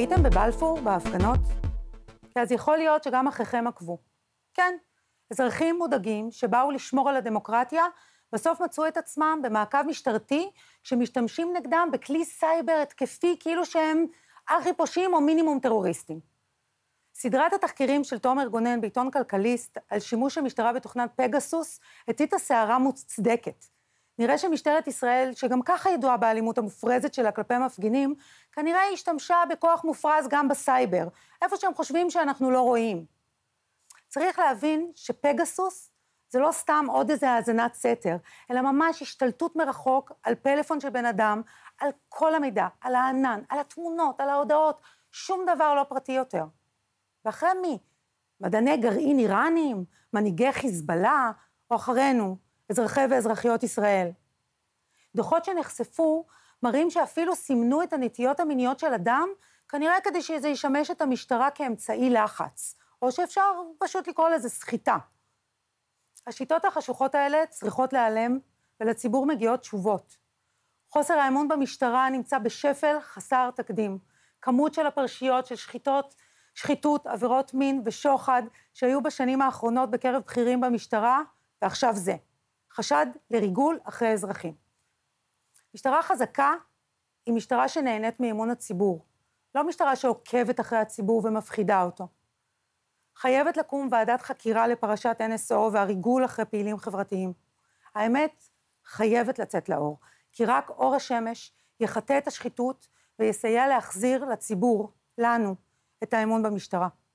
הייתם בבלפור בהפגנות? אז יכול להיות שגם אחיכם עקבו. כן, אזרחים מודאגים שבאו לשמור על הדמוקרטיה, בסוף מצאו את עצמם במעקב משטרתי, שמשתמשים נגדם בכלי סייבר התקפי, כאילו שהם ארכי פושעים או מינימום טרוריסטים. סדרת התחקירים של תומר גונן בעיתון כלכליסט על שימוש המשטרה בתוכנת פגסוס הטיטה סערה מוצדקת. נראה שמשטרת ישראל, שגם ככה ידועה באלימות המופרזת שלה כלפי מפגינים, כנראה השתמשה בכוח מופרז גם בסייבר, איפה שהם חושבים שאנחנו לא רואים. צריך להבין שפגסוס זה לא סתם עוד איזה האזנת סתר, אלא ממש השתלטות מרחוק על פלאפון של בן אדם, על כל המידע, על הענן, על התמונות, על ההודעות, שום דבר לא פרטי יותר. ואחרי מי? מדעני גרעין איראנים? מנהיגי חיזבאללה? או אחרינו? אזרחי ואזרחיות ישראל. דוחות שנחשפו מראים שאפילו סימנו את הנטיות המיניות של אדם, כנראה כדי שזה ישמש את המשטרה כאמצעי לחץ, או שאפשר פשוט לקרוא לזה סחיטה. השיטות החשוכות האלה צריכות להיעלם, ולציבור מגיעות תשובות. חוסר האמון במשטרה נמצא בשפל חסר תקדים. כמות של הפרשיות של שחיתות, שחיתות, עבירות מין ושוחד שהיו בשנים האחרונות בקרב בכירים במשטרה, ועכשיו זה. חשד לריגול אחרי אזרחים. משטרה חזקה היא משטרה שנהנית מאמון הציבור, לא משטרה שעוקבת אחרי הציבור ומפחידה אותו. חייבת לקום ועדת חקירה לפרשת NSO והריגול אחרי פעילים חברתיים. האמת חייבת לצאת לאור, כי רק אור השמש יחטא את השחיתות ויסייע להחזיר לציבור, לנו, את האמון במשטרה.